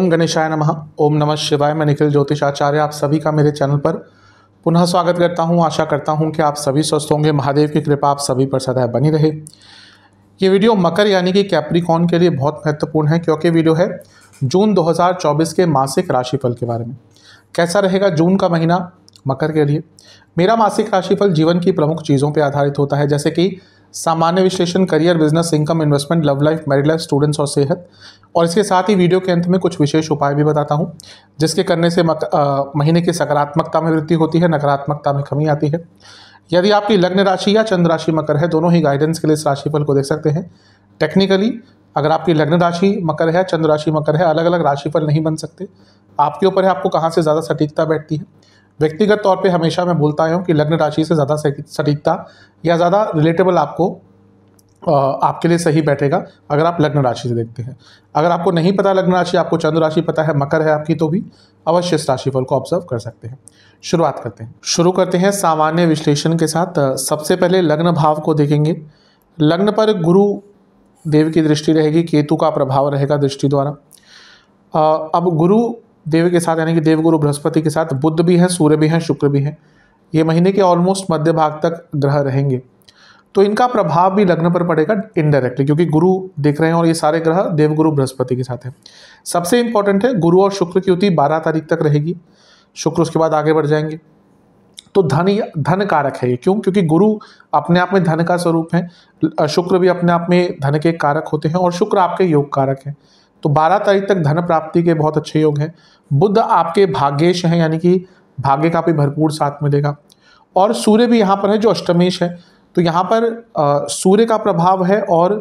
ओम गणेशाय नमः ओम नमः शिवाय मैं निखिल ज्योतिषाचार्य आप सभी का मेरे चैनल पर पुनः स्वागत करता हूं आशा करता हूं कि आप सभी स्वस्थ होंगे महादेव की कृपा आप सभी पर सदैव बनी रहे ये वीडियो मकर यानी कि कैप्रिकॉन के लिए बहुत महत्वपूर्ण है क्योंकि वीडियो है जून 2024 के मासिक राशिफल के बारे में कैसा रहेगा जून का महीना मकर के लिए मेरा मासिक राशिफल जीवन की प्रमुख चीज़ों पर आधारित होता है जैसे कि सामान्य विश्लेषण career business income investment love life married life students और सेहत और इसके साथ ही वीडियो के अंत में कुछ विशेष उपाय भी बताता हूँ जिसके करने से मक, आ, महीने की सकारात्मकता में वृद्धि होती है नकारात्मकता में कमी आती है यदि आपकी लग्न राशि या चंद्र राशि मकर है दोनों ही गाइडेंस के लिए इस राशिफल को देख सकते हैं टेक्निकली अगर आपकी लग्न राशि मकर है चंद्र राशि मकर है अलग अलग राशिफल नहीं बन सकते आपके ऊपर है आपको कहाँ से ज़्यादा सटीकता बैठती है व्यक्तिगत तौर पे हमेशा मैं बोलता हूँ कि लग्न राशि से ज़्यादा सटीकता या ज़्यादा रिलेटेबल आपको आपके लिए सही बैठेगा अगर आप लग्न राशि से देखते हैं अगर आपको नहीं पता लग्न राशि आपको चंद्र राशि पता है मकर है आपकी तो भी अवश्य इस राशिफल को ऑब्जर्व कर सकते हैं शुरुआत करते हैं शुरू करते हैं सामान्य विश्लेषण के साथ सबसे पहले लग्न भाव को देखेंगे लग्न पर गुरु देव की दृष्टि रहेगी केतु का प्रभाव रहेगा दृष्टि द्वारा अब गुरु देव के साथ यानी कि देवगुरु बृहस्पति के साथ बुद्ध भी है सूर्य भी है शुक्र भी है ये महीने के ऑलमोस्ट मध्य भाग तक ग्रह रहेंगे तो इनका प्रभाव भी लग्न पर पड़ेगा इनडायरेक्टली क्योंकि गुरु दिख रहे हैं और ये सारे ग्रह देवगुरु बृहस्पति के साथ हैं सबसे इंपॉर्टेंट है गुरु और शुक्र की युति बारह तारीख तक रहेगी शुक्र उसके बाद आगे बढ़ जाएंगे तो धन धन कारक है ये क्यों क्योंकि गुरु अपने आप में धन का स्वरूप है शुक्र भी अपने आप में धन के कारक होते हैं और शुक्र आपके योग कारक हैं तो 12 तारीख तक धन प्राप्ति के बहुत अच्छे योग हैं बुद्ध आपके भाग्येश हैं यानी कि भाग्य का भी भरपूर साथ मिलेगा और सूर्य भी यहाँ पर है जो अष्टमेश है तो यहाँ पर सूर्य का प्रभाव है और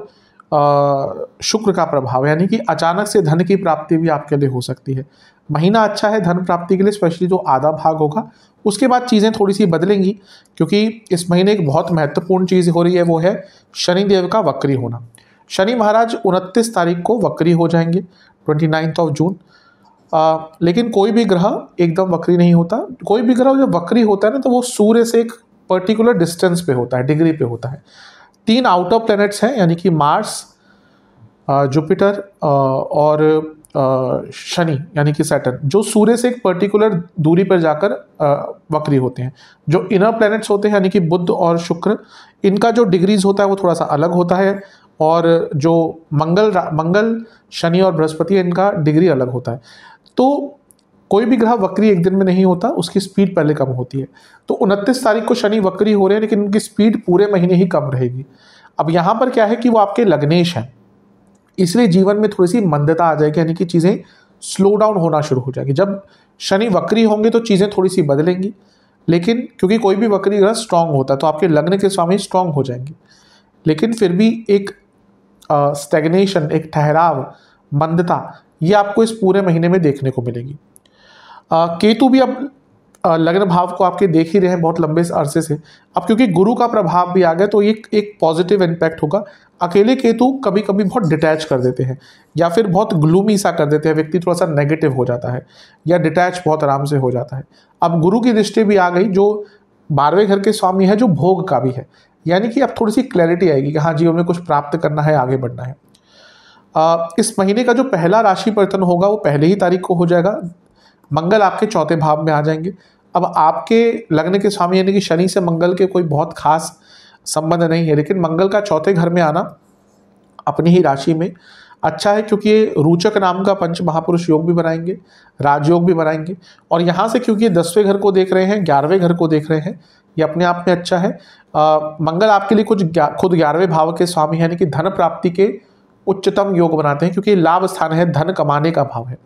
शुक्र का प्रभाव यानी कि अचानक से धन की प्राप्ति भी आपके लिए हो सकती है महीना अच्छा है धन प्राप्ति के लिए स्पेशली जो आधा भाग होगा उसके बाद चीज़ें थोड़ी सी बदलेंगी क्योंकि इस महीने एक बहुत महत्वपूर्ण चीज़ हो रही है वो है शनिदेव का वक्री होना शनि महाराज उनतीस तारीख को वक्री हो जाएंगे ट्वेंटी नाइन्थ ऑफ जून आ, लेकिन कोई भी ग्रह एकदम वक्री नहीं होता कोई भी ग्रह जब वक्री होता है ना तो वो सूर्य से एक पर्टिकुलर डिस्टेंस पे होता है डिग्री पे होता है तीन आउटर प्लैनेट्स हैं यानी कि मार्स जुपिटर और शनि यानी कि सैटर्न जो सूर्य से एक पर्टिकुलर दूरी पर जाकर वक्री होते हैं जो इनर प्लैनेट्स होते हैं यानी कि बुद्ध और शुक्र इनका जो डिग्रीज होता है वो थोड़ा सा अलग होता है और जो मंगल मंगल शनि और बृहस्पति इनका डिग्री अलग होता है तो कोई भी ग्रह वक्री एक दिन में नहीं होता उसकी स्पीड पहले कम होती है तो उनतीस तारीख को शनि वक्री हो रहे हैं लेकिन उनकी स्पीड पूरे महीने ही कम रहेगी अब यहाँ पर क्या है कि वो आपके लग्नेश हैं इसलिए जीवन में थोड़ी सी मंदता आ जाएगी यानी कि चीज़ें स्लो डाउन होना शुरू हो जाएगी जब शनि वक्री होंगे तो चीज़ें थोड़ी सी बदलेंगी लेकिन क्योंकि कोई भी वक्री ग्रह स्ट्रांग होता है तो आपके लग्न के स्वामी स्ट्रांग हो जाएंगे लेकिन फिर भी एक स्टेगनेशन एक ठहराव मंदता ये आपको इस पूरे महीने में देखने को मिलेगी केतु भी अब लग्न भाव को आपके देख ही रहे हैं बहुत लंबे अरसे से अब क्योंकि गुरु का प्रभाव भी आ गया तो ये एक पॉजिटिव इम्पैक्ट होगा अकेले केतु कभी कभी बहुत डिटैच कर देते हैं या फिर बहुत ग्लूमी सा कर देते हैं व्यक्ति थोड़ा सा नेगेटिव हो जाता है या डिटैच बहुत आराम से हो जाता है अब गुरु की दृष्टि भी आ गई जो बारहवें घर के स्वामी है जो भोग का भी है यानी कि अब थोड़ी सी क्लैरिटी आएगी कि हाँ जीवन में कुछ प्राप्त करना है आगे बढ़ना है आ, इस महीने का जो पहला राशि परिवर्तन होगा वो पहले ही तारीख को हो जाएगा मंगल आपके चौथे भाव में आ जाएंगे अब आपके लगने के स्वामी यानी कि शनि से मंगल के कोई बहुत खास संबंध नहीं है लेकिन मंगल का चौथे घर में आना अपनी ही राशि में अच्छा है क्योंकि ये रूचक नाम का पंच महापुरुष योग भी बनाएंगे राजयोग भी बनाएंगे और यहाँ से क्योंकि दसवें घर को देख रहे हैं ग्यारहवें घर को देख रहे हैं ये अपने आप में अच्छा है आ, मंगल आपके लिए कुछ ग्या, खुद ग्यारहवें भाव के स्वामी यानी कि धन प्राप्ति के उच्चतम योग बनाते हैं क्योंकि लाभ स्थान है धन कमाने का भाव है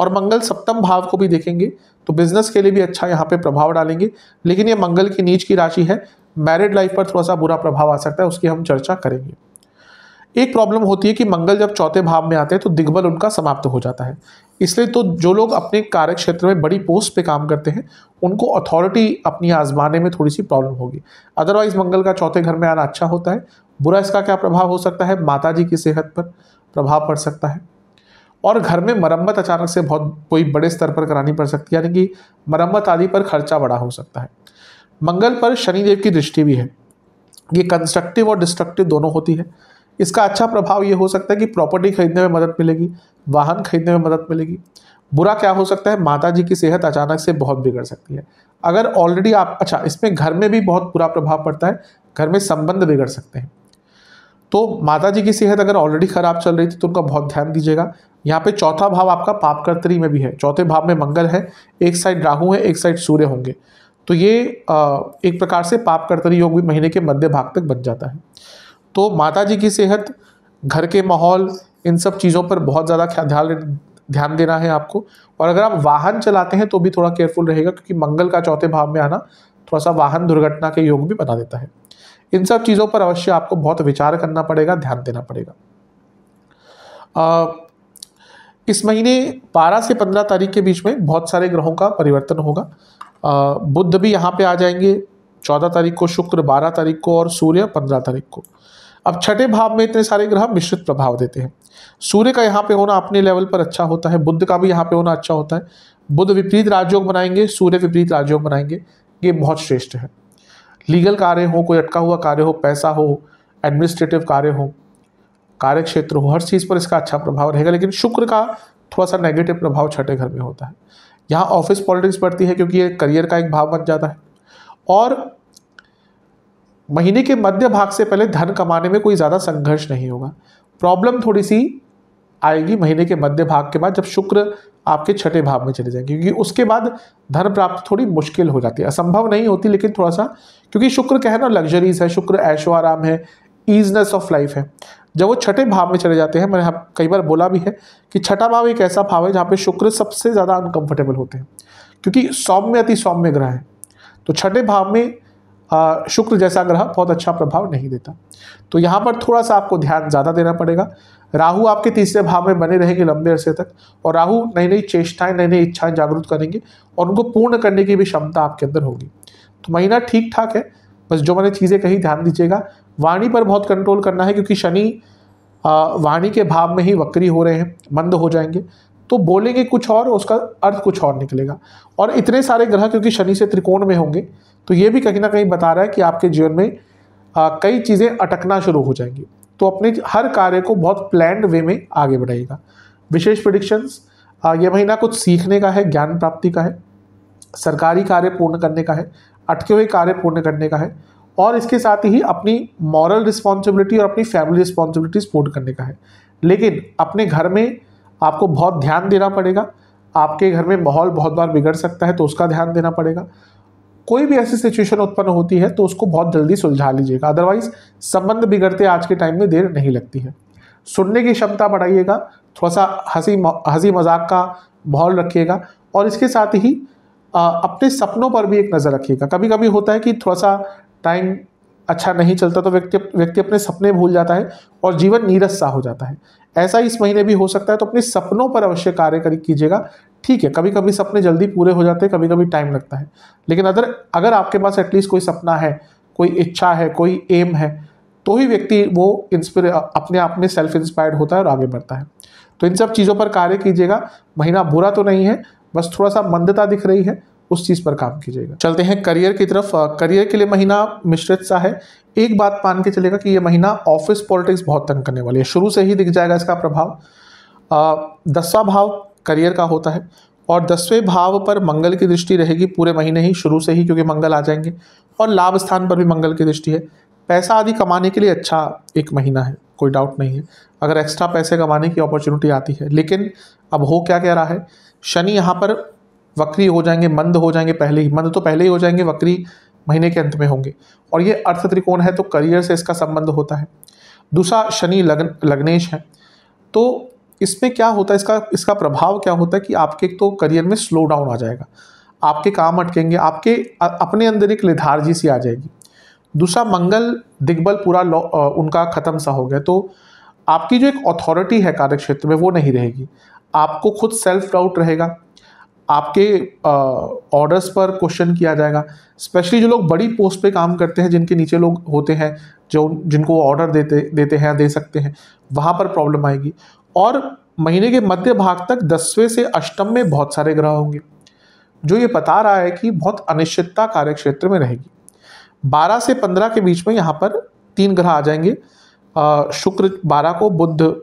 और मंगल सप्तम भाव को भी देखेंगे तो बिजनेस के लिए भी अच्छा यहाँ पे प्रभाव डालेंगे लेकिन ये मंगल की नीच की राशि है मैरिड लाइफ पर थोड़ा सा बुरा प्रभाव आ सकता है उसकी हम चर्चा करेंगे एक प्रॉब्लम होती है कि मंगल जब चौथे भाव में आते हैं तो दिग्बल उनका समाप्त हो जाता है इसलिए तो जो लोग अपने कार्य क्षेत्र में बड़ी पोस्ट पे काम करते हैं उनको अथॉरिटी अपनी आजमाने में थोड़ी सी प्रॉब्लम होगी अदरवाइज मंगल का चौथे घर में आना अच्छा होता है बुरा इसका क्या प्रभाव हो सकता है माता जी की सेहत पर प्रभाव पड़ सकता है और घर में मरम्मत अचानक से बहुत कोई बड़े स्तर पर करानी पड़ सकती है यानी कि मरम्मत आदि पर खर्चा बड़ा हो सकता है मंगल पर शनिदेव की दृष्टि भी है ये कंस्ट्रक्टिव और डिस्ट्रक्टिव दोनों होती है इसका अच्छा प्रभाव ये हो सकता है कि प्रॉपर्टी खरीदने में मदद मिलेगी वाहन खरीदने में मदद मिलेगी बुरा क्या हो सकता है माता जी की सेहत अचानक से बहुत बिगड़ सकती है अगर ऑलरेडी आप अच्छा इसमें घर में भी बहुत बुरा प्रभाव पड़ता है घर में संबंध बिगड़ सकते हैं तो माता जी की सेहत अगर ऑलरेडी खराब चल रही थी तो उनका बहुत ध्यान दीजिएगा यहाँ पे चौथा भाव आपका पापकर्तरी में भी है चौथे भाव में मंगल है एक साइड राहु है एक साइड सूर्य होंगे तो ये एक प्रकार से पापकर्तरी योग भी महीने के मध्य भाग तक बन जाता है तो माता जी की सेहत घर के माहौल इन सब चीज़ों पर बहुत ज़्यादा ख्याल ध्यान देना है आपको और अगर आप वाहन चलाते हैं तो भी थोड़ा केयरफुल रहेगा क्योंकि मंगल का चौथे भाव में आना थोड़ा सा वाहन दुर्घटना के योग भी बना देता है इन सब चीज़ों पर अवश्य आपको बहुत विचार करना पड़ेगा ध्यान देना पड़ेगा आ, इस महीने 12 से 15 तारीख के बीच में बहुत सारे ग्रहों का परिवर्तन होगा आ, बुद्ध भी यहाँ पे आ जाएंगे 14 तारीख को शुक्र 12 तारीख को और सूर्य 15 तारीख को अब छठे भाव में इतने सारे ग्रह मिश्रित प्रभाव देते हैं सूर्य का यहाँ पे होना अपने लेवल पर अच्छा होता है बुद्ध का भी यहाँ पे होना अच्छा होता है बुद्ध विपरीत राजयोग बनाएंगे सूर्य विपरीत राजयोग बनाएंगे ये बहुत श्रेष्ठ है लीगल कार्य हो कोई अटका हुआ कार्य हो पैसा हो एडमिनिस्ट्रेटिव कार्य हो कार्य क्षेत्र हो हर चीज़ पर इसका अच्छा प्रभाव रहेगा लेकिन शुक्र का थोड़ा सा नेगेटिव प्रभाव छठे घर में होता है यहाँ ऑफिस पॉलिटिक्स बढ़ती है क्योंकि ये करियर का एक भाव बन जाता है और महीने के मध्य भाग से पहले धन कमाने में कोई ज़्यादा संघर्ष नहीं होगा प्रॉब्लम थोड़ी सी आएगी महीने के मध्य भाग के बाद जब शुक्र आपके छठे भाव में चले जाएंगे क्योंकि उसके बाद धन प्राप्त थोड़ी मुश्किल हो जाती है असंभव नहीं होती लेकिन थोड़ा सा क्योंकि शुक्र क्या है ना लग्जरीज है शुक्र ऐशो आराम है ईजनेस ऑफ लाइफ है जब वो छठे भाव में चले जाते हैं मैंने हम कई बार बोला भी है कि छठा भाव एक ऐसा भाव है जहाँ पे शुक्र सबसे ज़्यादा अनकम्फर्टेबल होते हैं क्योंकि सौम्य अति सौम्य ग्रह है तो छठे भाव में शुक्र जैसा ग्रह बहुत अच्छा प्रभाव नहीं देता तो यहाँ पर थोड़ा सा आपको ध्यान ज़्यादा देना पड़ेगा राहु आपके तीसरे भाव में बने रहेंगे लंबे अरसे तक और राहु नई नई चेष्टाएं नई नई इच्छाएं जागरूक करेंगे और उनको पूर्ण करने की भी क्षमता आपके अंदर होगी तो महीना ठीक ठाक है बस जो मैंने चीज़ें कही ध्यान दीजिएगा वाणी पर बहुत कंट्रोल करना है क्योंकि शनि वाणी के भाव में ही वक्री हो रहे हैं मंद हो जाएंगे तो बोलेंगे कुछ और उसका अर्थ कुछ और निकलेगा और इतने सारे ग्रह क्योंकि शनि से त्रिकोण में होंगे तो ये भी कहीं ना कहीं बता रहा है कि आपके जीवन में आ, कई चीज़ें अटकना शुरू हो जाएंगी तो अपने हर कार्य को बहुत प्लैंड वे में आगे बढ़ाइएगा विशेष प्रडिक्शंस ये महीना कुछ सीखने का है ज्ञान प्राप्ति का है सरकारी कार्य पूर्ण करने का है अटके हुए कार्य पूर्ण करने का है और इसके साथ ही अपनी मॉरल रिस्पॉन्सिबिलिटी और अपनी फैमिली रिस्पॉन्सिबिलिटीज पूर्ण करने का है लेकिन अपने घर में आपको बहुत ध्यान देना पड़ेगा आपके घर में माहौल बहुत बार बिगड़ सकता है तो उसका ध्यान देना पड़ेगा कोई भी ऐसी सिचुएशन उत्पन्न होती है तो उसको बहुत जल्दी सुलझा लीजिएगा अदरवाइज संबंध बिगड़ते आज के टाइम में देर नहीं लगती है सुनने की क्षमता बढ़ाइएगा थोड़ा सा हंसी हंसी मजाक का माहौल रखिएगा और इसके साथ ही आ, अपने सपनों पर भी एक नज़र रखिएगा कभी कभी होता है कि थोड़ा सा टाइम अच्छा नहीं चलता तो व्यक्ति व्यक्ति अपने सपने भूल जाता है और जीवन नीरस सा हो जाता है ऐसा इस महीने भी हो सकता है तो अपने सपनों पर अवश्य कार्य कीजिएगा ठीक है कभी कभी सपने जल्दी पूरे हो जाते हैं कभी कभी टाइम लगता है लेकिन अदर अगर आपके पास एटलीस्ट कोई सपना है कोई इच्छा है कोई एम है तो ही व्यक्ति वो इंस्पिर अपने आप में सेल्फ इंस्पायर्ड होता है और आगे बढ़ता है तो इन सब चीज़ों पर कार्य कीजिएगा महीना बुरा तो नहीं है बस थोड़ा सा मंदता दिख रही है उस चीज़ पर काम कीजिएगा चलते हैं करियर की तरफ करियर के लिए महीना मिश्रित सा है एक बात मान के चलेगा कि यह महीना ऑफिस पॉलिटिक्स बहुत तंग करने वाली है शुरू से ही दिख जाएगा इसका प्रभाव दसवा भाव करियर का होता है और दसवें भाव पर मंगल की दृष्टि रहेगी पूरे महीने ही शुरू से ही क्योंकि मंगल आ जाएंगे और लाभ स्थान पर भी मंगल की दृष्टि है पैसा आदि कमाने के लिए अच्छा एक महीना है कोई डाउट नहीं है अगर एक्स्ट्रा पैसे कमाने की अपॉर्चुनिटी आती है लेकिन अब हो क्या कह रहा है शनि यहाँ पर वक्री हो जाएंगे मंद हो जाएंगे पहले ही मंद तो पहले ही हो जाएंगे वक्री महीने के अंत में होंगे और ये अर्थ त्रिकोण है तो करियर से इसका संबंध होता है दूसरा शनि लग्न लग्नेश है तो इसमें क्या होता है इसका इसका प्रभाव क्या होता है कि आपके तो करियर में स्लो डाउन आ जाएगा आपके काम अटकेंगे आपके अपने अंदर एक लिधारजी सी आ जाएगी दूसरा मंगल दिग्बल पूरा उनका ख़त्म सा हो गया तो आपकी जो एक अथॉरिटी है कार्यक्षेत्र में वो नहीं रहेगी आपको खुद सेल्फ डाउट रहेगा आपके ऑर्डर्स पर क्वेश्चन किया जाएगा स्पेशली जो लोग बड़ी पोस्ट पे काम करते हैं जिनके नीचे लोग होते हैं जो जिनको ऑर्डर देते देते हैं दे सकते हैं वहाँ पर प्रॉब्लम आएगी और महीने के मध्य भाग तक दसवें से अष्टम में बहुत सारे ग्रह होंगे जो ये बता रहा है कि बहुत अनिश्चितता कार्य क्षेत्र में रहेगी बारह से पंद्रह के बीच में यहाँ पर तीन ग्रह आ जाएंगे शुक्र बारह को बुद्ध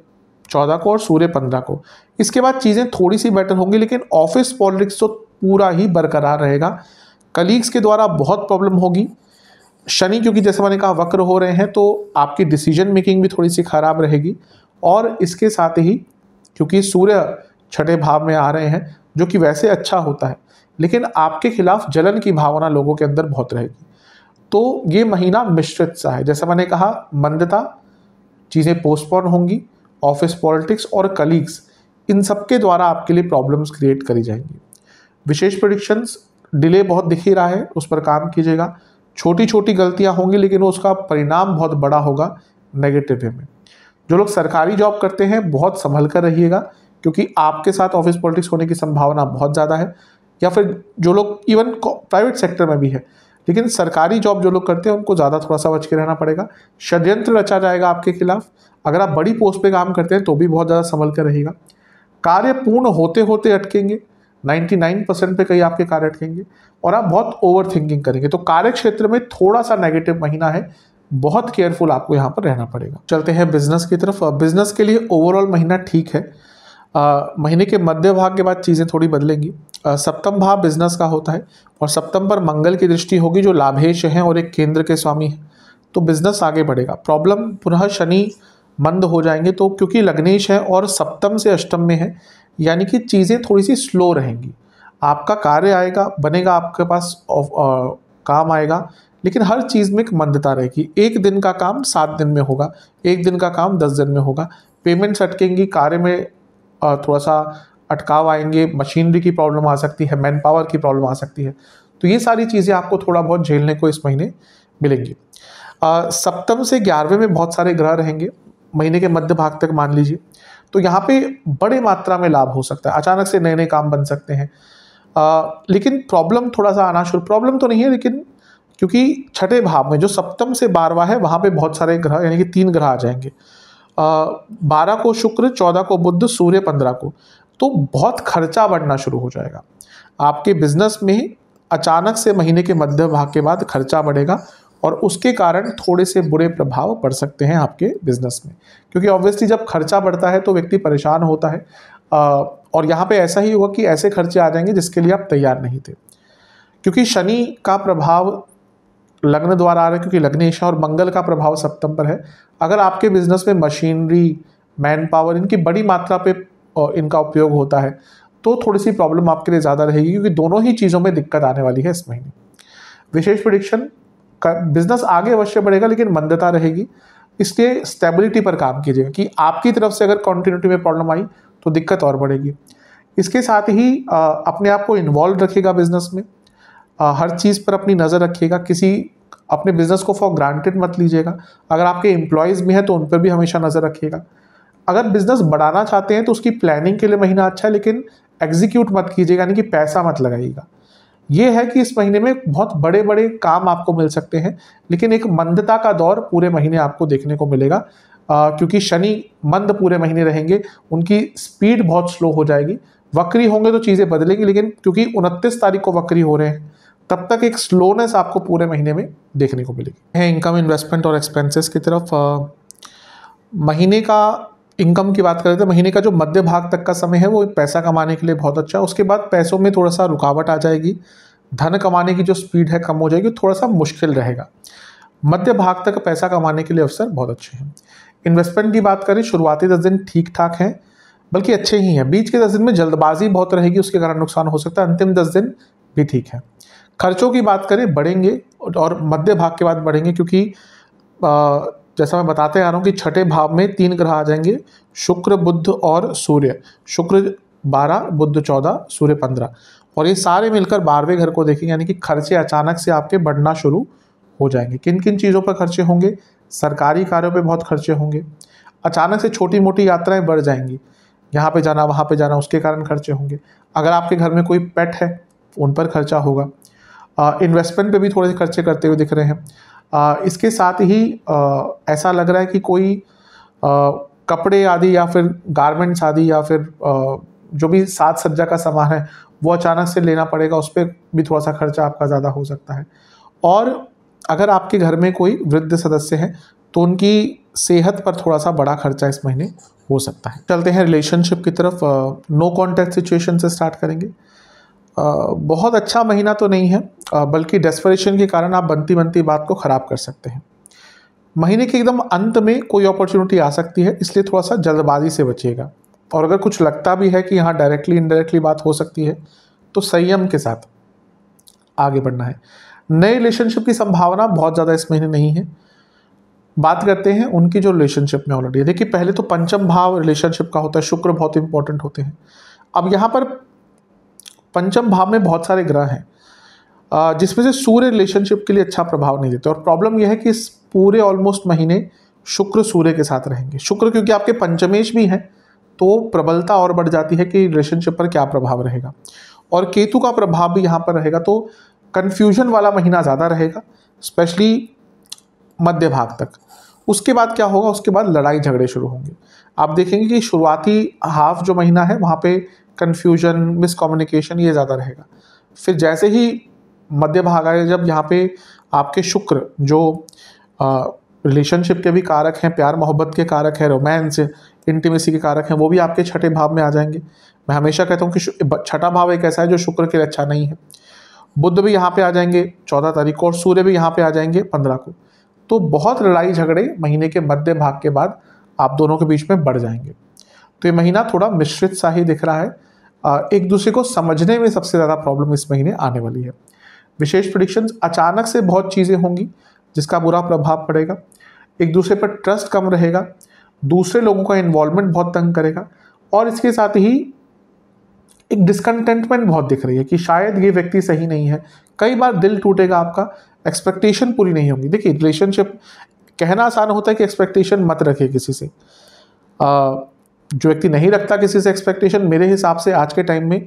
चौदह को और सूर्य पंद्रह को इसके बाद चीज़ें थोड़ी सी बेटर होंगी लेकिन ऑफिस पॉलिटिक्स तो पूरा ही बरकरार रहेगा कलीग्स के द्वारा बहुत प्रॉब्लम होगी शनि क्योंकि जैसे मैंने कहा वक्र हो रहे हैं तो आपकी डिसीजन मेकिंग भी थोड़ी सी खराब रहेगी और इसके साथ ही क्योंकि सूर्य छठे भाव में आ रहे हैं जो कि वैसे अच्छा होता है लेकिन आपके खिलाफ जलन की भावना लोगों के अंदर बहुत रहेगी तो ये महीना मिश्रित सा है जैसा मैंने कहा मंदता चीज़ें पोस्टपोन होंगी ऑफिस पॉलिटिक्स और कलीग्स इन सब के द्वारा आपके लिए प्रॉब्लम्स क्रिएट करी जाएंगी विशेष प्रोडिक्शंस डिले बहुत दिख ही रहा है उस पर काम कीजिएगा छोटी छोटी गलतियाँ होंगी लेकिन उसका परिणाम बहुत बड़ा होगा नेगेटिव वे में जो लोग सरकारी जॉब करते हैं बहुत संभल कर रहिएगा क्योंकि आपके साथ ऑफिस पॉलिटिक्स होने की संभावना बहुत ज़्यादा है या फिर जो लोग इवन प्राइवेट सेक्टर में भी है लेकिन सरकारी जॉब जो लोग करते हैं उनको ज़्यादा थोड़ा सा बच के रहना पड़ेगा षड्यंत्र रचा जाएगा आपके खिलाफ अगर आप बड़ी पोस्ट पे काम करते हैं तो भी बहुत ज़्यादा संभल कर रहेगा कार्य पूर्ण होते होते अटकेंगे 99 परसेंट पे कहीं आपके कार्य अटकेंगे और आप बहुत ओवर थिंकिंग करेंगे तो कार्य क्षेत्र में थोड़ा सा नेगेटिव महीना है बहुत केयरफुल आपको यहाँ पर रहना पड़ेगा चलते हैं बिजनेस की तरफ बिजनेस के लिए ओवरऑल महीना ठीक है महीने के मध्य भाग के बाद चीज़ें थोड़ी बदलेंगी सप्तम भाव बिजनेस का होता है और सप्तम पर मंगल की दृष्टि होगी जो लाभेश हैं और एक केंद्र के स्वामी हैं तो बिजनेस आगे बढ़ेगा प्रॉब्लम पुनः शनि मंद हो जाएंगे तो क्योंकि लग्नेश है और सप्तम से अष्टम में है यानी कि चीज़ें थोड़ी सी स्लो रहेंगी आपका कार्य आएगा बनेगा आपके पास आ, काम आएगा लेकिन हर चीज़ में एक मंदता रहेगी एक दिन का काम सात दिन में होगा एक दिन का काम दस दिन में होगा पेमेंट्स अटकेंगी कार्य में थोड़ा सा अटकाव आएंगे मशीनरी की प्रॉब्लम आ सकती है मैन पावर की प्रॉब्लम आ सकती है तो ये सारी चीज़ें आपको थोड़ा बहुत झेलने को इस महीने मिलेंगी सप्तम से ग्यारहवें में बहुत सारे ग्रह रहेंगे महीने के मध्य भाग तक मान लीजिए तो यहाँ पे बड़े मात्रा में लाभ हो सकता है अचानक से नए नए काम बन सकते हैं आ, लेकिन प्रॉब्लम थोड़ा सा आना शुरू प्रॉब्लम तो नहीं है लेकिन क्योंकि छठे भाव में जो सप्तम से बारवा है वहाँ पे बहुत सारे ग्रह यानी कि तीन ग्रह आ जाएंगे बारह को शुक्र चौदह को बुद्ध सूर्य पंद्रह को तो बहुत खर्चा बढ़ना शुरू हो जाएगा आपके बिजनेस में अचानक से महीने के मध्य भाग के बाद खर्चा बढ़ेगा और उसके कारण थोड़े से बुरे प्रभाव पड़ सकते हैं आपके बिजनेस में क्योंकि ऑब्वियसली जब खर्चा बढ़ता है तो व्यक्ति परेशान होता है और यहाँ पे ऐसा ही होगा कि ऐसे खर्चे आ जाएंगे जिसके लिए आप तैयार नहीं थे क्योंकि शनि का प्रभाव लग्न द्वारा आ रहा है क्योंकि लग्न ईशा और मंगल का प्रभाव सप्तम पर है अगर आपके बिजनेस में मशीनरी मैन पावर इनकी बड़ी मात्रा पे इनका उपयोग होता है तो थोड़ी सी प्रॉब्लम आपके लिए ज़्यादा रहेगी क्योंकि दोनों ही चीज़ों में दिक्कत आने वाली है इस महीने विशेष का बिजनेस आगे अवश्य बढ़ेगा लेकिन मंदता रहेगी इसके स्टेबिलिटी पर काम कीजिएगा कि आपकी तरफ से अगर कॉन्टीन्यूटी में प्रॉब्लम आई तो दिक्कत और बढ़ेगी इसके साथ ही अपने आप को इन्वॉल्व रखेगा बिजनेस में हर चीज़ पर अपनी नज़र रखिएगा किसी अपने बिज़नेस को फॉर ग्रांटेड मत लीजिएगा अगर आपके एम्प्लॉयज़ भी हैं तो उन पर भी हमेशा नज़र रखिएगा अगर बिज़नेस बढ़ाना चाहते हैं तो उसकी प्लानिंग के लिए महीना अच्छा है लेकिन एग्जीक्यूट मत कीजिएगा यानी कि पैसा मत लगाइएगा ये है कि इस महीने में बहुत बड़े बड़े काम आपको मिल सकते हैं लेकिन एक मंदता का दौर पूरे महीने आपको देखने को मिलेगा आ, क्योंकि शनि मंद पूरे महीने रहेंगे उनकी स्पीड बहुत स्लो हो जाएगी वक्री होंगे तो चीज़ें बदलेगी लेकिन क्योंकि उनतीस तारीख को वक्री हो रहे हैं तब तक एक स्लोनेस आपको पूरे महीने में देखने को मिलेगी है इनकम इन्वेस्टमेंट और एक्सपेंसेस की तरफ महीने का इनकम की बात करें तो महीने का जो मध्य भाग तक का समय है वो पैसा कमाने के लिए बहुत अच्छा है उसके बाद पैसों में थोड़ा सा रुकावट आ जाएगी धन कमाने की जो स्पीड है कम हो जाएगी थोड़ा सा मुश्किल रहेगा मध्य भाग तक पैसा कमाने के लिए अवसर बहुत अच्छे हैं इन्वेस्टमेंट की बात करें शुरुआती दस दिन ठीक ठाक हैं बल्कि अच्छे ही हैं बीच के दस दिन में जल्दबाजी बहुत रहेगी उसके कारण नुकसान हो सकता है अंतिम दस दिन भी ठीक है खर्चों की बात करें बढ़ेंगे और मध्य भाग के बाद बढ़ेंगे क्योंकि आ, जैसा मैं बताते आ रहा हूँ कि छठे भाव में तीन ग्रह आ जाएंगे शुक्र बुद्ध और सूर्य शुक्र बारह बुद्ध चौदह सूर्य पंद्रह और ये सारे मिलकर बारहवें घर को देखेंगे यानी कि खर्चे अचानक से आपके बढ़ना शुरू हो जाएंगे किन किन चीज़ों पर खर्चे होंगे सरकारी कार्यों पर बहुत खर्चे होंगे अचानक से छोटी मोटी यात्राएं बढ़ जाएंगी यहाँ पे जाना वहाँ पे जाना उसके कारण खर्चे होंगे अगर आपके घर में कोई पेट है उन पर खर्चा होगा इन्वेस्टमेंट पे भी थोड़े से खर्चे करते हुए दिख रहे हैं आ, इसके साथ ही आ, ऐसा लग रहा है कि कोई आ, कपड़े आदि या फिर गारमेंट्स आदि या फिर आ, जो भी साज सज्जा का सामान है वो अचानक से लेना पड़ेगा उस पर भी थोड़ा सा खर्चा आपका ज़्यादा हो सकता है और अगर आपके घर में कोई वृद्ध सदस्य हैं तो उनकी सेहत पर थोड़ा सा बड़ा खर्चा इस महीने हो सकता है चलते हैं रिलेशनशिप की तरफ नो कॉन्टैक्ट सिचुएशन से स्टार्ट करेंगे बहुत अच्छा महीना तो नहीं है बल्कि डेस्परेशन के कारण आप बनती बनती बात को ख़राब कर सकते हैं महीने के एकदम अंत में कोई अपॉर्चुनिटी आ सकती है इसलिए थोड़ा सा जल्दबाजी से बचिएगा और अगर कुछ लगता भी है कि यहाँ डायरेक्टली इनडायरेक्टली बात हो सकती है तो संयम के साथ आगे बढ़ना है नए रिलेशनशिप की संभावना बहुत ज़्यादा इस महीने नहीं है बात करते हैं उनकी जो रिलेशनशिप में ऑलरेडी देखिए पहले तो पंचम भाव रिलेशनशिप का होता है शुक्र बहुत इंपॉर्टेंट होते हैं अब यहाँ पर पंचम भाव में बहुत सारे ग्रह हैं जिसमें से सूर्य रिलेशनशिप के लिए अच्छा प्रभाव नहीं देते और प्रॉब्लम यह है कि इस पूरे ऑलमोस्ट महीने शुक्र सूर्य के साथ रहेंगे शुक्र क्योंकि आपके पंचमेश भी हैं तो प्रबलता और बढ़ जाती है कि रिलेशनशिप पर क्या प्रभाव रहेगा और केतु का प्रभाव भी यहाँ पर रहेगा तो कन्फ्यूजन वाला महीना ज़्यादा रहेगा स्पेशली मध्य भाग तक उसके बाद क्या होगा उसके बाद लड़ाई झगड़े शुरू होंगे आप देखेंगे कि शुरुआती हाफ जो महीना है वहाँ पे कन्फ्यूजन मिसकम्युनिकेशन ये ज़्यादा रहेगा फिर जैसे ही मध्य भाग आए जब यहाँ पे आपके शुक्र जो रिलेशनशिप के भी कारक हैं प्यार मोहब्बत के कारक हैं रोमांस इंटीमेसी के कारक हैं वो भी आपके छठे भाव में आ जाएंगे मैं हमेशा कहता हूँ कि छठा भाव एक ऐसा है जो शुक्र के लिए अच्छा नहीं है बुद्ध भी यहाँ पे आ जाएंगे चौदह तारीख को और सूर्य भी यहाँ पे आ जाएंगे पंद्रह को तो बहुत लड़ाई झगड़े महीने के मध्य भाग के बाद आप दोनों के बीच में बढ़ जाएंगे तो ये महीना थोड़ा मिश्रित सा ही दिख रहा है एक दूसरे को समझने में सबसे ज़्यादा प्रॉब्लम इस महीने आने वाली है विशेष प्रडिक्शन अचानक से बहुत चीज़ें होंगी जिसका बुरा प्रभाव पड़ेगा एक दूसरे पर ट्रस्ट कम रहेगा दूसरे लोगों का इन्वॉल्वमेंट बहुत तंग करेगा और इसके साथ ही एक डिसकंटेंटमेंट बहुत दिख रही है कि शायद ये व्यक्ति सही नहीं है कई बार दिल टूटेगा आपका एक्सपेक्टेशन पूरी नहीं होंगी देखिए रिलेशनशिप कहना आसान होता है कि एक्सपेक्टेशन मत रखे किसी से आ, जो व्यक्ति नहीं रखता किसी से एक्सपेक्टेशन मेरे हिसाब से आज के टाइम में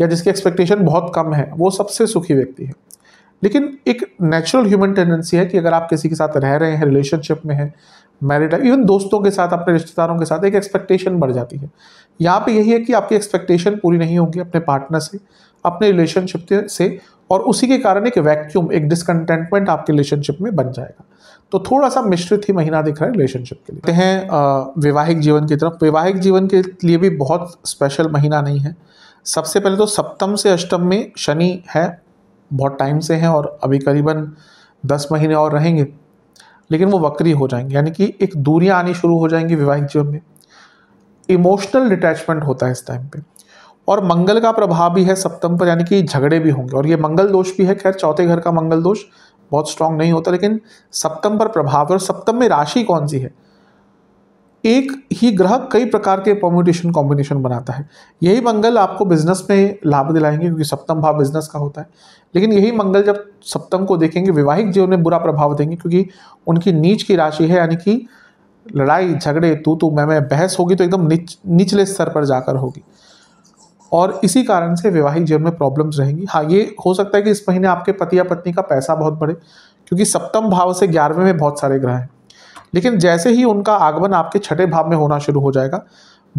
या जिसकी एक्सपेक्टेशन बहुत कम है वो सबसे सुखी व्यक्ति है लेकिन एक नेचुरल ह्यूमन टेंडेंसी है कि अगर आप किसी के साथ रह रहे हैं रिलेशनशिप में है मैरिड है इवन दोस्तों के साथ अपने रिश्तेदारों के साथ एक एक्सपेक्टेशन बढ़ जाती है यहाँ पे यही है कि आपकी एक्सपेक्टेशन पूरी नहीं होगी अपने पार्टनर से अपने रिलेशनशिप से और उसी के कारण एक वैक्यूम एक डिसकंटेंटमेंट आपके रिलेशनशिप में बन जाएगा तो थोड़ा सा मिश्रित ही महीना दिख रहा है रिलेशनशिप के लिए हैं वैवाहिक जीवन की तरफ वैवाहिक जीवन के लिए भी बहुत स्पेशल महीना नहीं है सबसे पहले तो सप्तम से अष्टम में शनि है बहुत टाइम से हैं और अभी करीबन दस महीने और रहेंगे लेकिन वो वक्री हो जाएंगे यानी कि एक दूरियाँ आनी शुरू हो जाएंगी वैवाहिक जीवन में इमोशनल डिटैचमेंट होता है इस टाइम पर और मंगल का प्रभाव भी है सप्तम पर यानी कि झगड़े भी होंगे और ये मंगल दोष भी है खैर चौथे घर का मंगल दोष बहुत स्ट्रांग नहीं होता लेकिन सप्तम पर प्रभाव और सप्तम में राशि कौन सी है एक ही ग्रह कई प्रकार के पॉम्यूटेशन कॉम्बिनेशन बनाता है यही मंगल आपको बिजनेस में लाभ दिलाएंगे क्योंकि सप्तम भाव बिजनेस का होता है लेकिन यही मंगल जब सप्तम को देखेंगे वैवाहिक जीवन में बुरा प्रभाव देंगे क्योंकि उनकी नीच की राशि है यानी कि लड़ाई झगड़े तू तू मैं मैं बहस होगी तो एकदम निच निचले स्तर पर जाकर होगी और इसी कारण से वैवाहिक जीवन में प्रॉब्लम्स रहेंगी हाँ ये हो सकता है कि इस महीने आपके पति या पत्नी का पैसा बहुत बढ़े क्योंकि सप्तम भाव से ग्यारहवें में बहुत सारे ग्रह हैं लेकिन जैसे ही उनका आगमन आपके छठे भाव में होना शुरू हो जाएगा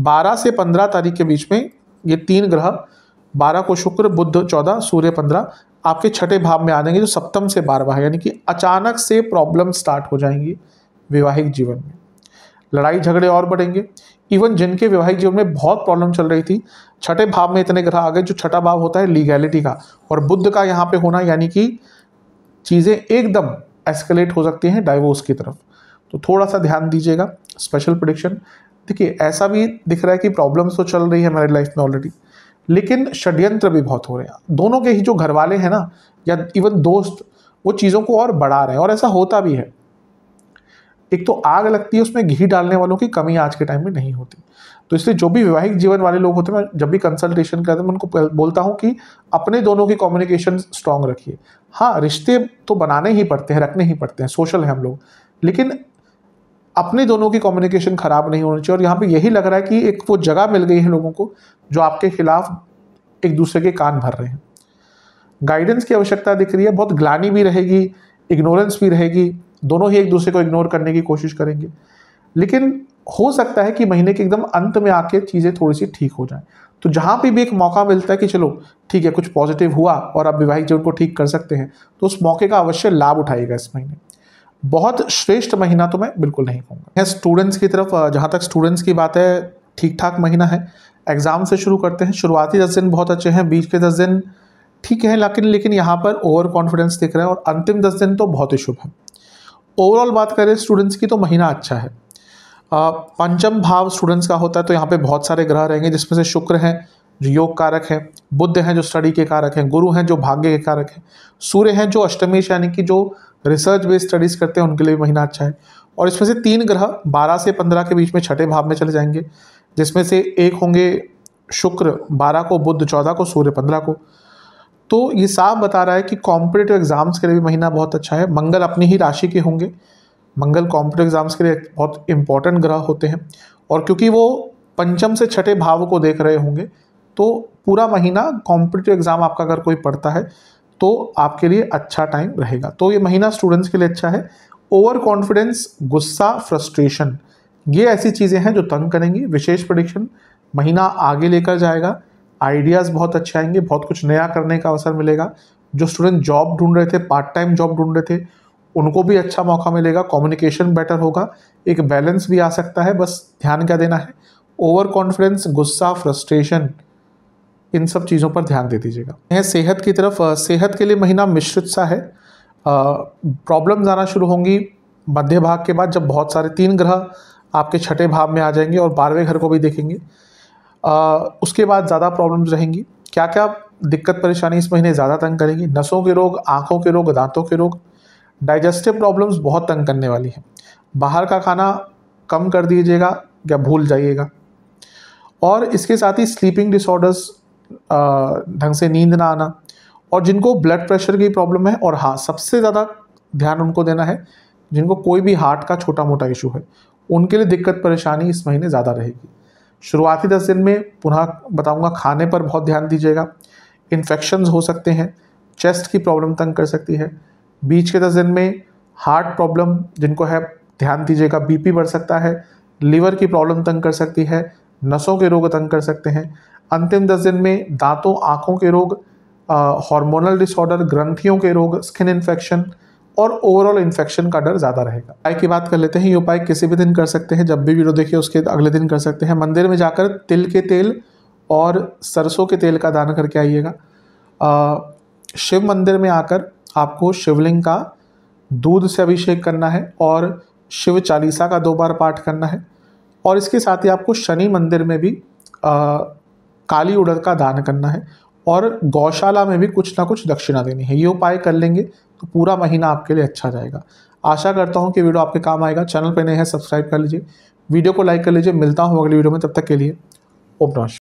बारह से पंद्रह तारीख के बीच में ये तीन ग्रह बारह को शुक्र बुद्ध चौदह सूर्य पंद्रह आपके छठे भाव में आनेंगे जो सप्तम से बारहवा है यानी कि अचानक से प्रॉब्लम स्टार्ट हो जाएंगी वैवाहिक जीवन में लड़ाई झगड़े और बढ़ेंगे इवन जिनके वैवाहिक जीवन में बहुत प्रॉब्लम चल रही थी छठे भाव में इतने ग्रह आ गए जो छठा भाव होता है लीगैलिटी का और बुद्ध का यहाँ पे होना यानी कि चीज़ें एकदम एस्केलेट हो सकती हैं डाइवोर्स की तरफ तो थोड़ा सा ध्यान दीजिएगा स्पेशल प्रोडिक्शन देखिए ऐसा भी दिख रहा है कि प्रॉब्लम्स तो चल रही है हमारी लाइफ में ऑलरेडी लेकिन षड्यंत्र भी बहुत हो रहे हैं दोनों के ही जो घर वाले हैं ना या इवन दोस्त वो चीज़ों को और बढ़ा रहे हैं और ऐसा होता भी है एक तो आग लगती है उसमें घी डालने वालों की कमी आज के टाइम में नहीं होती तो इसलिए जो भी वैवाहिक जीवन वाले लोग होते हैं मैं जब भी कंसल्टेशन करते हैं मैं उनको बोलता हूँ कि अपने दोनों की कम्युनिकेशन स्ट्रांग रखिए हाँ रिश्ते तो बनाने ही पड़ते हैं रखने ही पड़ते हैं सोशल है हम लोग लेकिन अपने दोनों की कम्युनिकेशन ख़राब नहीं होनी चाहिए और यहाँ पर यही लग रहा है कि एक वो जगह मिल गई है लोगों को जो आपके खिलाफ एक दूसरे के कान भर रहे हैं गाइडेंस की आवश्यकता दिख रही है बहुत ग्लानी भी रहेगी इग्नोरेंस भी रहेगी दोनों ही एक दूसरे को इग्नोर करने की कोशिश करेंगे लेकिन हो सकता है कि महीने के एकदम अंत में आके चीज़ें थोड़ी सी ठीक हो जाएं तो जहाँ पे भी एक मौका मिलता है कि चलो ठीक है कुछ पॉजिटिव हुआ और आप विवाहित जीवन को ठीक कर सकते हैं तो उस मौके का अवश्य लाभ उठाएगा इस महीने बहुत श्रेष्ठ महीना तो मैं बिल्कुल नहीं कहूँगा यह स्टूडेंट्स की तरफ जहाँ तक स्टूडेंट्स की बात है ठीक ठाक महीना है एग्ज़ाम से शुरू करते हैं शुरुआती दस दिन बहुत अच्छे हैं बीच के दस दिन ठीक है लेकिन लेकिन यहाँ पर ओवर कॉन्फिडेंस दिख रहा है और अंतिम दस दिन तो बहुत ही शुभ है ओवरऑल बात करें स्टूडेंट्स की तो महीना अच्छा है पंचम भाव स्टूडेंट्स का होता है तो यहाँ पे बहुत सारे ग्रह रहेंगे जिसमें से शुक्र हैं जो योग कारक हैं बुद्ध हैं जो स्टडी के कारक हैं गुरु हैं जो भाग्य के कारक हैं सूर्य हैं जो अष्टमेश यानी कि जो रिसर्च बेस्ड स्टडीज़ करते हैं उनके लिए महीना अच्छा है और इसमें से तीन ग्रह बारह से पंद्रह के बीच में छठे भाव में चले जाएंगे जिसमें से एक होंगे शुक्र बारह को बुद्ध चौदह को सूर्य पंद्रह को तो ये साफ बता रहा है कि कॉम्पिटेटिव एग्ज़ाम्स के लिए भी महीना बहुत अच्छा है मंगल अपनी ही राशि के होंगे मंगल कॉम्पिटेटिव एग्ज़ाम्स के लिए बहुत इंपॉर्टेंट ग्रह होते हैं और क्योंकि वो पंचम से छठे भाव को देख रहे होंगे तो पूरा महीना कॉम्पिटेटिव एग्ज़ाम आपका अगर कोई पढ़ता है तो आपके लिए अच्छा टाइम रहेगा तो ये महीना स्टूडेंट्स के लिए अच्छा है ओवर कॉन्फिडेंस गुस्सा फ्रस्ट्रेशन ये ऐसी चीज़ें हैं जो तंग करेंगी विशेष प्रडिक्शन महीना आगे लेकर जाएगा आइडियाज़ बहुत अच्छे आएंगे बहुत कुछ नया करने का अवसर मिलेगा जो स्टूडेंट जॉब ढूंढ रहे थे पार्ट टाइम जॉब ढूंढ रहे थे उनको भी अच्छा मौका मिलेगा कम्युनिकेशन बेटर होगा एक बैलेंस भी आ सकता है बस ध्यान क्या देना है ओवर कॉन्फिडेंस गुस्सा फ्रस्ट्रेशन इन सब चीज़ों पर ध्यान दे दीजिएगा यह सेहत की तरफ सेहत के लिए महीना मिश्रित सा है प्रॉब्लम आना शुरू होंगी मध्य भाग के बाद जब बहुत सारे तीन ग्रह आपके छठे भाव में आ जाएंगे और बारहवें घर को भी देखेंगे उसके बाद ज़्यादा प्रॉब्लम्स रहेंगी क्या क्या दिक्कत परेशानी इस महीने ज़्यादा तंग करेगी नसों के रोग आँखों के रोग दांतों के रोग डाइजेस्टिव प्रॉब्लम्स बहुत तंग करने वाली हैं बाहर का खाना कम कर दीजिएगा या भूल जाइएगा और इसके साथ ही स्लीपिंग डिसऑर्डर्स ढंग से नींद ना आना और जिनको ब्लड प्रेशर की प्रॉब्लम है और हाँ सबसे ज़्यादा ध्यान उनको देना है जिनको कोई भी हार्ट का छोटा मोटा इशू है उनके लिए दिक्कत परेशानी इस महीने ज़्यादा रहेगी शुरुआती दस दिन में पुनः बताऊंगा खाने पर बहुत ध्यान दीजिएगा इन्फेक्शन हो सकते हैं चेस्ट की प्रॉब्लम तंग कर सकती है बीच के दस दिन में हार्ट प्रॉब्लम जिनको है ध्यान दीजिएगा बीपी बढ़ सकता है लीवर की प्रॉब्लम तंग कर सकती है नसों के रोग तंग कर सकते हैं अंतिम दस दिन में दांतों आँखों के रोग हार्मोनल डिसऑर्डर ग्रंथियों के रोग स्किन इन्फेक्शन और ओवरऑल इन्फेक्शन का डर ज़्यादा रहेगा उपाय की बात कर लेते हैं ये उपाय किसी भी दिन कर सकते हैं जब भी वीडियो देखिए उसके अगले दिन कर सकते हैं मंदिर में जाकर तिल के तेल और सरसों के तेल का दान करके आइएगा शिव मंदिर में आकर आपको शिवलिंग का दूध से अभिषेक करना है और शिव चालीसा का दो बार पाठ करना है और इसके साथ ही आपको शनि मंदिर में भी आ, काली उड़द का दान करना है और गौशाला में भी कुछ ना कुछ दक्षिणा देनी है ये उपाय कर लेंगे तो पूरा महीना आपके लिए अच्छा जाएगा आशा करता हूँ कि वीडियो आपके काम आएगा चैनल पर नए हैं सब्सक्राइब कर लीजिए वीडियो को लाइक कर लीजिए मिलता हूँ अगली वीडियो में तब तक के लिए ओम नमस्कार